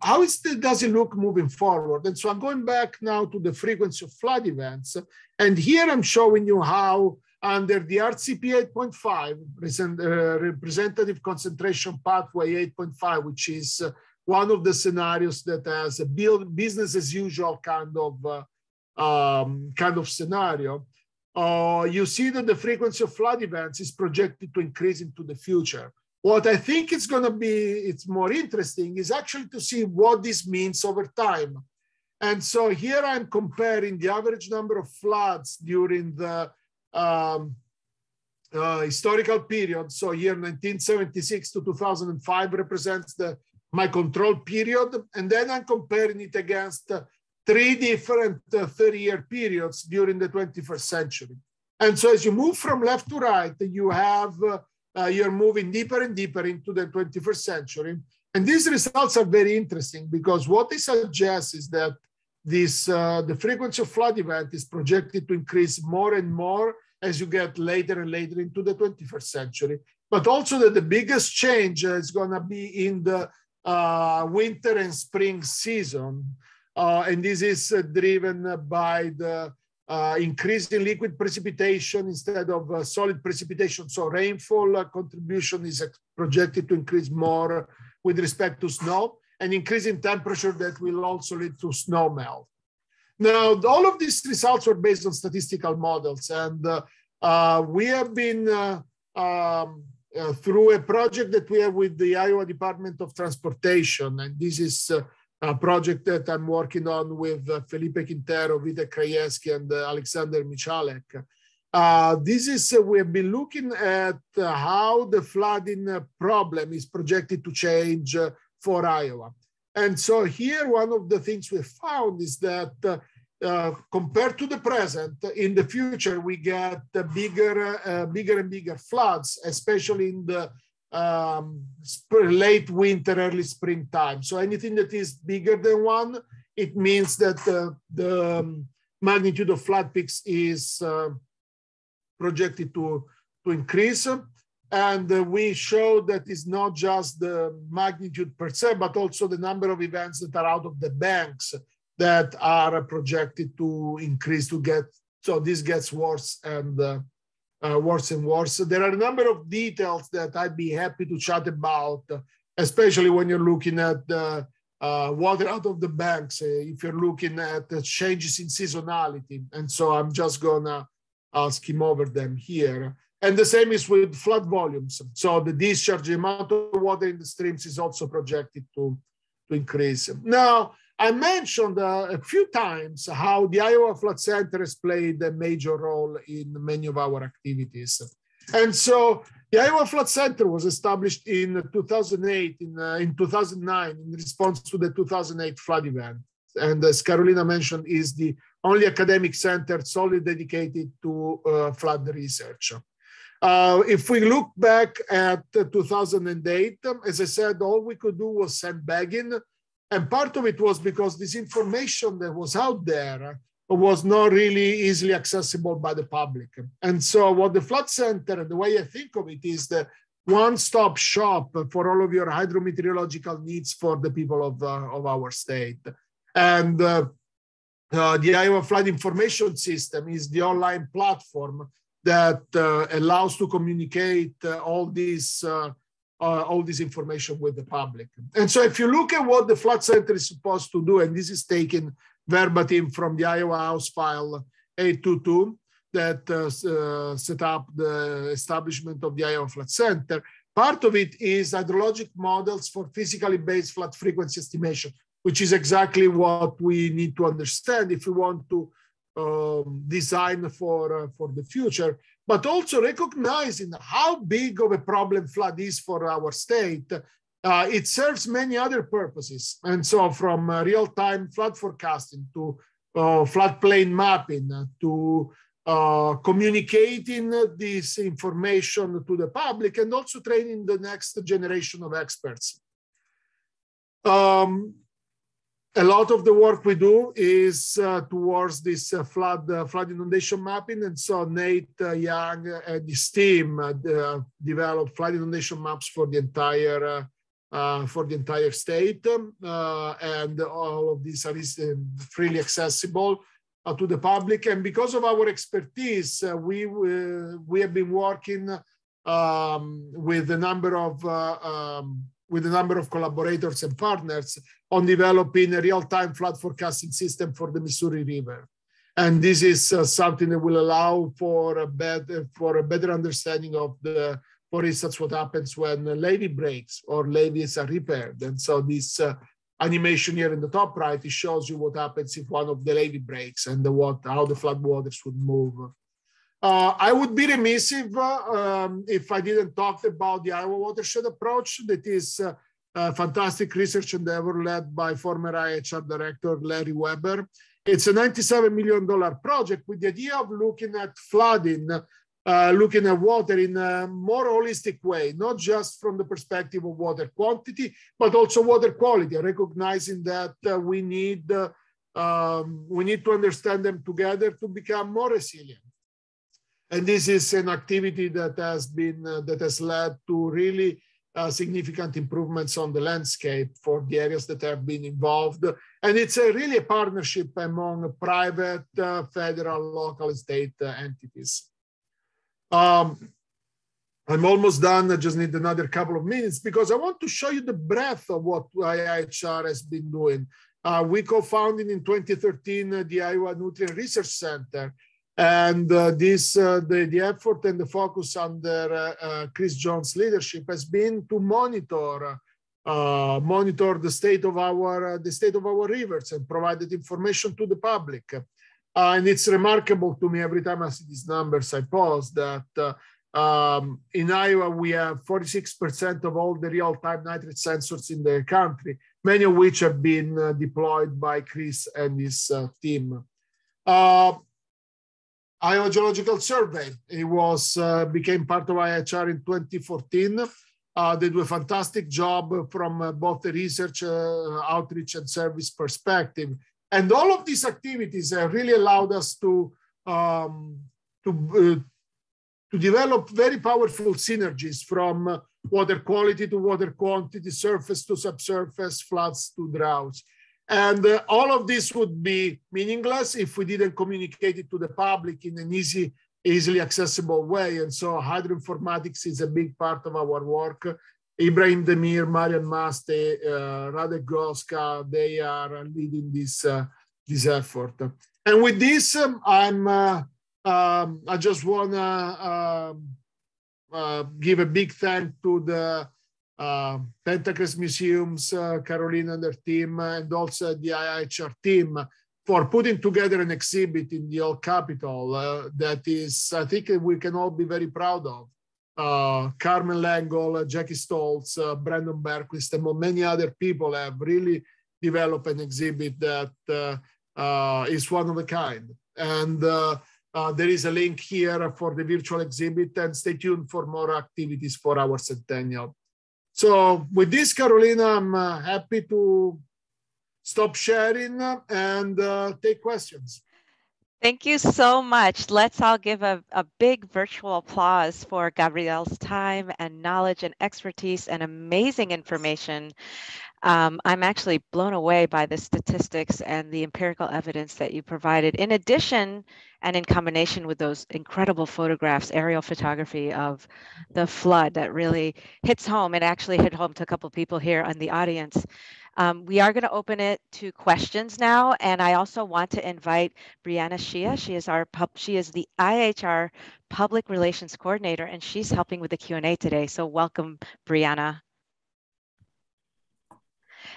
how is the, does it look moving forward? And so, I'm going back now to the frequency of flood events, and here I'm showing you how under the RCP 8.5, uh, representative concentration pathway 8.5, which is uh, one of the scenarios that has a business as usual kind of uh, um, kind of scenario, uh, you see that the frequency of flood events is projected to increase into the future. What I think is going to be it's more interesting is actually to see what this means over time. And so here I'm comparing the average number of floods during the um, uh, historical period. So year 1976 to 2005 represents the, my control period. And then I'm comparing it against uh, three different 30-year uh, periods during the 21st century. And so as you move from left to right, you have, uh, uh, you're moving deeper and deeper into the 21st century. And these results are very interesting because what they suggest is that this uh, the frequency of flood event is projected to increase more and more as you get later and later into the 21st century but also that the biggest change is going to be in the uh, winter and spring season uh, and this is uh, driven by the uh, increase in liquid precipitation instead of uh, solid precipitation so rainfall contribution is projected to increase more with respect to snow an increase in temperature that will also lead to snow melt. Now, all of these results were based on statistical models, and uh, uh, we have been uh, um, uh, through a project that we have with the Iowa Department of Transportation, and this is uh, a project that I'm working on with uh, Felipe Quintero, Vita Krajewski, and Alexander Michalek. this is, we have been looking at how the flooding problem is projected to change for Iowa. And so here, one of the things we found is that uh, uh, compared to the present, in the future, we get bigger, uh, uh, bigger and bigger floods, especially in the um, late winter, early spring time. So anything that is bigger than one, it means that uh, the um, magnitude of flood peaks is uh, projected to, to increase. And uh, we showed that it's not just the magnitude per se, but also the number of events that are out of the banks that are projected to increase to get, so this gets worse and uh, uh, worse and worse. There are a number of details that I'd be happy to chat about, especially when you're looking at the uh, water out of the banks, uh, if you're looking at the changes in seasonality. And so I'm just gonna ask skim over them here. And the same is with flood volumes. So the discharge amount of water in the streams is also projected to, to increase. Now, I mentioned uh, a few times how the Iowa Flood Center has played a major role in many of our activities. And so the Iowa Flood Center was established in 2008, in, uh, in 2009, in response to the 2008 flood event. And as Carolina mentioned, is the only academic center solely dedicated to uh, flood research. Uh, if we look back at 2008, um, as I said, all we could do was send begging, And part of it was because this information that was out there was not really easily accessible by the public. And so, what the Flood Center, the way I think of it, is the one stop shop for all of your hydrometeorological needs for the people of, uh, of our state. And uh, uh, the Iowa Flood Information System is the online platform that uh, allows to communicate uh, all these uh, all this information with the public. And so if you look at what the flood center is supposed to do, and this is taken verbatim from the Iowa House file 822 that uh, set up the establishment of the Iowa Flood Center. Part of it is hydrologic models for physically based flood frequency estimation, which is exactly what we need to understand if we want to um, design for, uh, for the future, but also recognizing how big of a problem flood is for our state. Uh, it serves many other purposes. And so from uh, real-time flood forecasting to uh, floodplain mapping uh, to uh, communicating this information to the public and also training the next generation of experts. Um, a lot of the work we do is uh, towards this uh, flood uh, flood inundation mapping, and so Nate uh, Young uh, and his team uh, developed flood inundation maps for the entire for the entire state, um, and all of these are freely accessible to the public. And because of our expertise, we we have been working um, with a number of um, with a number of collaborators and partners on developing a real-time flood forecasting system for the Missouri River. And this is uh, something that will allow for a, better, for a better understanding of the, for instance, what happens when a levee breaks or levees are repaired. And so this uh, animation here in the top right, it shows you what happens if one of the levee breaks and the, what, how the flood waters would move. Uh, I would be remissive uh, um, if I didn't talk about the Iowa watershed approach that is uh, fantastic research endeavor led by former IHR director Larry Weber. It's a $97 million project with the idea of looking at flooding, uh, looking at water in a more holistic way, not just from the perspective of water quantity, but also water quality, recognizing that uh, we, need, uh, um, we need to understand them together to become more resilient. And this is an activity that has been, uh, that has led to really uh, significant improvements on the landscape for the areas that have been involved. And it's a uh, really a partnership among private, uh, federal, local, state uh, entities. Um, I'm almost done. I just need another couple of minutes because I want to show you the breadth of what IIHR has been doing. Uh, we co-founded in 2013 uh, the Iowa Nutrient Research Center, and uh, this, uh, the, the effort and the focus under uh, uh Chris Jones' leadership has been to monitor, uh, monitor the state of our uh, the state of our rivers and provided information to the public. and it's remarkable to me every time I see these numbers, I pause that um, in Iowa we have 46% of all the real-time nitrate sensors in the country, many of which have been deployed by Chris and his team. Iowa Geological Survey. It was uh, became part of IHR in 2014. Uh, they do a fantastic job from uh, both the research, uh, outreach, and service perspective. And all of these activities really allowed us to um, to uh, to develop very powerful synergies from uh, water quality to water quantity, surface to subsurface, floods to droughts. And uh, all of this would be meaningless if we didn't communicate it to the public in an easy, easily accessible way. And so hydroinformatics is a big part of our work. Ibrahim Demir, Marian Maste, uh, Radek Groska, they are leading this, uh, this effort. And with this, um, I'm, uh, um, I just wanna um, uh, give a big thank to the Pentacrest uh, Pentacles Museums, uh, Carolina and her team, uh, and also the IHR team for putting together an exhibit in the old capital uh, that is, I think we can all be very proud of. Uh, Carmen Langol, uh, Jackie Stoltz, Brandon Berquist, and many other people have really developed an exhibit that is one of a kind. And there is a link here for the virtual exhibit and stay tuned for more activities for our centennial. So with this, Carolina, I'm uh, happy to stop sharing uh, and uh, take questions. Thank you so much. Let's all give a, a big virtual applause for Gabrielle's time and knowledge and expertise and amazing information. Um, I'm actually blown away by the statistics and the empirical evidence that you provided. In addition, and in combination with those incredible photographs, aerial photography of the flood that really hits home. It actually hit home to a couple people here in the audience. Um, we are going to open it to questions now, and I also want to invite Brianna Shia. She is our pub, she is the IHR Public Relations Coordinator, and she's helping with the Q&A today. So welcome, Brianna.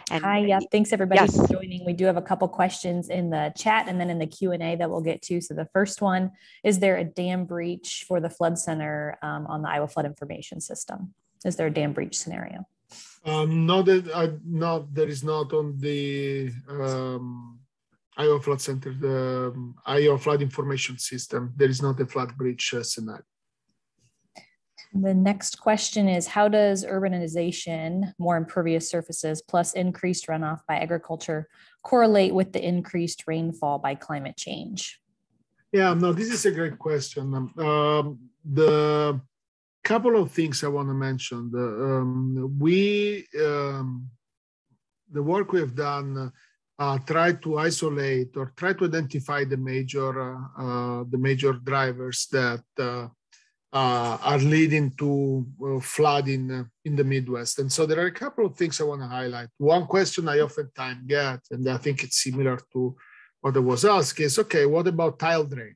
And Hi, yeah, thanks everybody yes. for joining. We do have a couple questions in the chat and then in the Q&A that we'll get to. So the first one, is there a dam breach for the flood center um, on the Iowa Flood Information System? Is there a dam breach scenario? Um, no, that I uh, not there is not on the um, Iowa flood center the um, flood information system. There is not a flood bridge uh, scenario. The next question is How does urbanization, more impervious surfaces, plus increased runoff by agriculture correlate with the increased rainfall by climate change? Yeah, no, this is a great question. Um, the couple of things I want to mention. The, um, we, um, the work we have done, uh, try to isolate or try to identify the major, uh, uh the major drivers that uh, uh, are leading to flooding in the Midwest. And so there are a couple of things I want to highlight. One question I oftentimes get, and I think it's similar to what was asked, is okay, what about tile drain?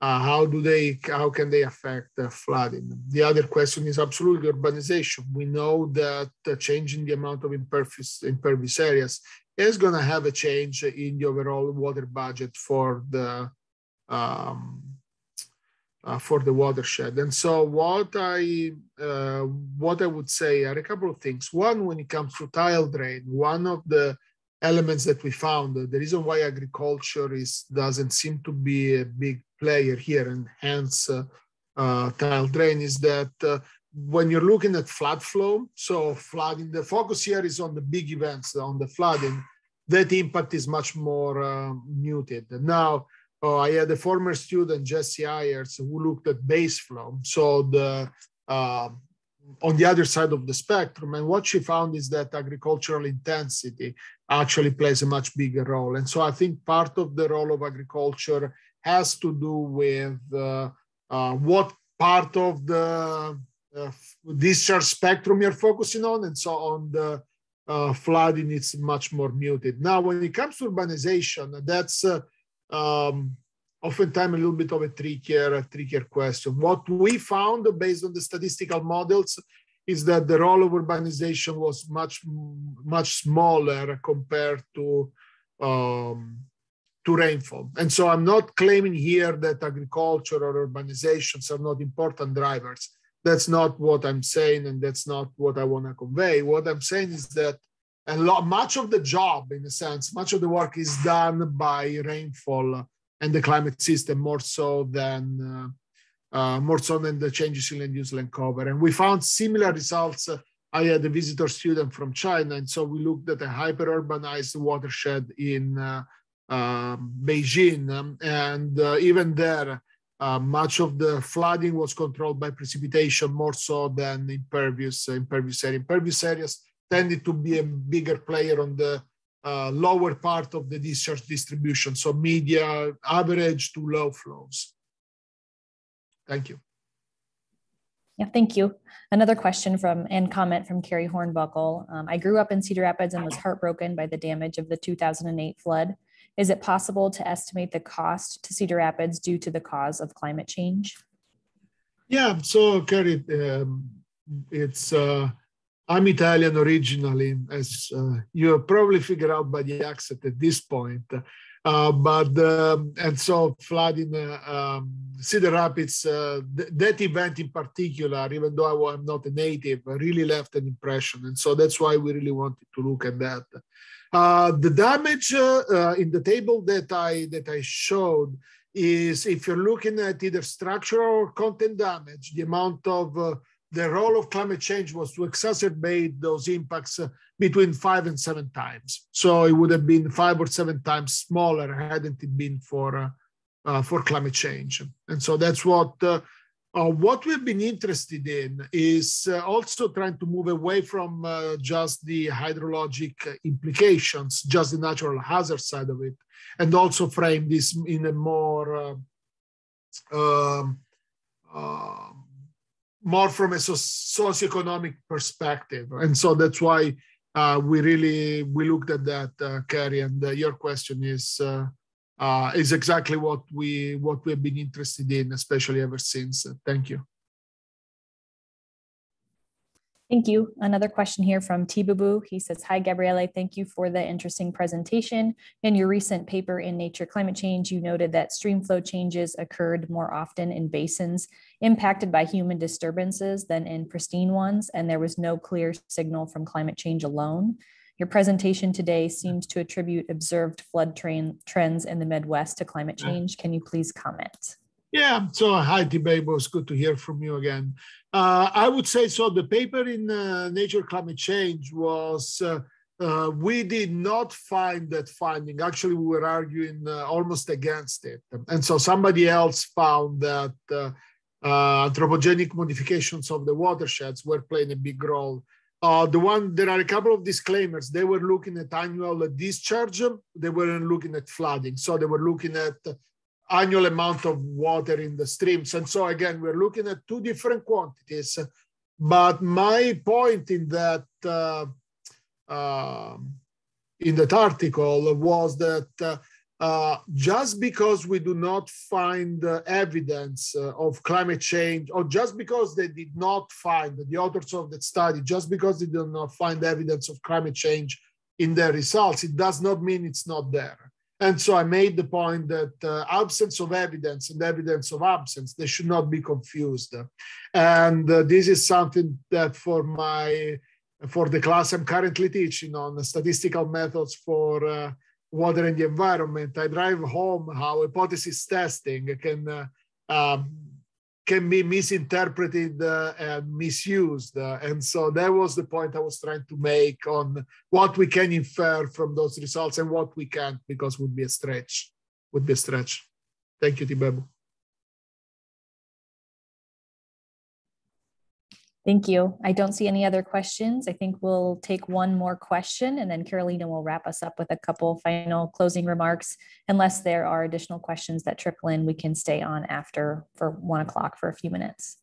uh, how do they how can they affect uh, flooding the other question is absolutely urbanization we know that uh, changing the amount of impervious impervious areas is going to have a change in the overall water budget for the um, uh, for the watershed and so what i uh, what i would say are a couple of things one when it comes to tile drain one of the elements that we found the reason why agriculture is doesn't seem to be a big player here, and hence uh, uh, tile drain, is that uh, when you're looking at flood flow, so flooding, the focus here is on the big events, on the flooding, that impact is much more uh, muted. Now, uh, I had a former student, Jesse Ayers, who looked at base flow, so the um, on the other side of the spectrum. And what she found is that agricultural intensity actually plays a much bigger role. And so I think part of the role of agriculture has to do with uh, uh, what part of the uh, discharge spectrum you're focusing on, and so on the uh, flooding is much more muted. Now, when it comes to urbanization, that's uh, um, oftentimes a little bit of a trickier, a trickier question. What we found based on the statistical models is that the role of urbanization was much, much smaller compared to um, to rainfall. And so I'm not claiming here that agriculture or urbanizations are not important drivers. That's not what I'm saying, and that's not what I want to convey. What I'm saying is that a lot, much of the job, in a sense, much of the work is done by rainfall and the climate system more so than uh, uh, more so than the changes in land use land cover. And we found similar results. I had a visitor student from China, and so we looked at a hyper-urbanized watershed in uh, um, Beijing, um, and uh, even there, uh, much of the flooding was controlled by precipitation more so than impervious uh, impervious Impervious areas tended to be a bigger player on the uh, lower part of the discharge distribution, so media average to low flows. Thank you. Yeah, thank you. Another question from and comment from Carrie Hornbuckle. Um, I grew up in Cedar Rapids and was heartbroken by the damage of the 2008 flood. Is it possible to estimate the cost to Cedar Rapids due to the cause of climate change? Yeah, so Carrie, um, it's uh, I'm Italian originally, as uh, you probably figured out by the accent at this point. Uh, but um, and so flooding uh, um, Cedar Rapids, uh, th that event in particular, even though I, am not a native, really left an impression, and so that's why we really wanted to look at that. Uh, the damage uh, uh, in the table that I that I showed is if you're looking at either structural or content damage, the amount of uh, the role of climate change was to exacerbate those impacts uh, between five and seven times. So it would have been five or seven times smaller hadn't it been for for climate change. And so that's what uh, what we've been interested in is uh, also trying to move away from uh, just the hydrologic uh, implications, just the natural hazard side of it, and also frame this in a more uh, um, um, more from a socioeconomic perspective. And so that's why uh, we really we looked at that, Carrie. And your question is uh, is exactly what we what we have been interested in, especially ever since. Thank you. Thank you. Another question here from Tibubu. He says, Hi, Gabriele. Thank you for the interesting presentation. In your recent paper in Nature Climate Change, you noted that streamflow changes occurred more often in basins impacted by human disturbances than in pristine ones, and there was no clear signal from climate change alone. Your presentation today seems to attribute observed flood train trends in the Midwest to climate change. Can you please comment? Yeah, so hi, Tibebo. It's good to hear from you again. Uh, I would say so. The paper in uh, Nature Climate Change was, uh, uh we did not find that finding. Actually, we were arguing uh, almost against it. And so somebody else found that uh, anthropogenic modifications of the watersheds were playing a big role uh, the one there are a couple of disclaimers. They were looking at annual discharge. They weren't looking at flooding. So they were looking at annual amount of water in the streams. And so again, we're looking at two different quantities. But my point in that uh, uh, in that article was that uh, uh, just because we do not find uh, evidence uh, of climate change, or just because they did not find the authors of that study, just because they did not find evidence of climate change in their results, it does not mean it's not there. And so I made the point that uh, absence of evidence and evidence of absence, they should not be confused. And uh, this is something that for my for the class I'm currently teaching on statistical methods for water in the environment, I drive home how hypothesis testing can uh, um, can be misinterpreted uh, and misused. Uh, and so that was the point I was trying to make on what we can infer from those results and what we can't, because would be a stretch. Would be a stretch. Thank you, Tibebu. Thank you. I don't see any other questions. I think we'll take one more question and then Carolina will wrap us up with a couple final closing remarks. Unless there are additional questions that trickle in, we can stay on after for one o'clock for a few minutes.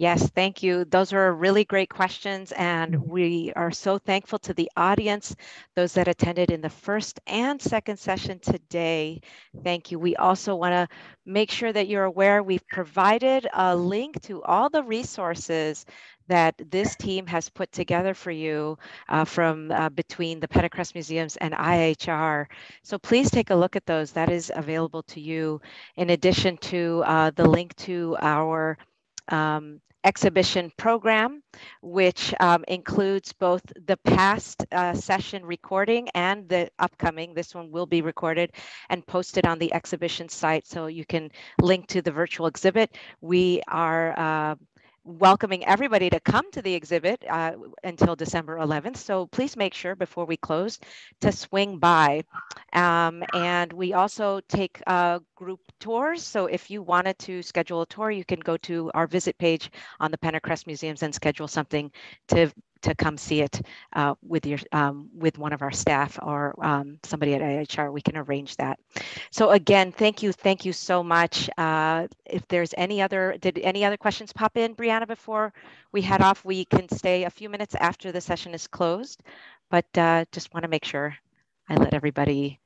Yes, thank you. Those are really great questions. And mm-hmm. we are so thankful to the audience, those that attended in the first and second session today. Thank you. We also want to make sure that you're aware we've provided a link to all the resources that this team has put together for you uh, from uh, between the Pentecost Museums and IHR. So please take a look at those. That is available to you in addition to uh, the link to our um, exhibition program, which um, includes both the past uh, session recording and the upcoming. This one will be recorded and posted on the exhibition site, so you can link to the virtual exhibit. We are uh, welcoming everybody to come to the exhibit uh, until December 11th. So please make sure before we close to swing by. Um, and we also take uh, group tours. So if you wanted to schedule a tour, you can go to our visit page on the Pentacrest Museums and schedule something to to come see it uh, with your um, with one of our staff or um, somebody at IHR. We can arrange that. So again, thank you, thank you so much. Uh, if there's any other, did any other questions pop in, Brianna? Before we head off, we can stay a few minutes after the session is closed, but uh, just want to make sure I let everybody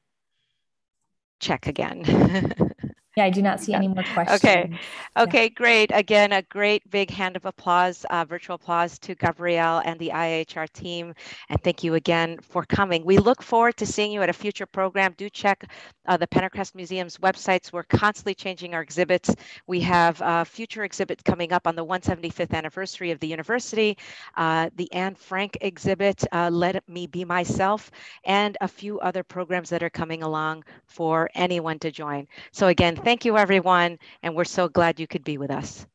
check again. [laughs] Yeah, I do not see any more questions. Okay. Okay, yeah. great. Again, a great big hand of applause, uh, virtual applause to Gabrielle and the IHR team. And thank you again for coming. We look forward to seeing you at a future program. Do check uh, the Pentecost Museum's websites. We're constantly changing our exhibits. We have a future exhibit coming up on the 175th anniversary of the university, uh, the Anne Frank exhibit, uh, Let Me Be Myself, and a few other programs that are coming along for anyone to join. So again, Thank you, everyone. And we're so glad you could be with us.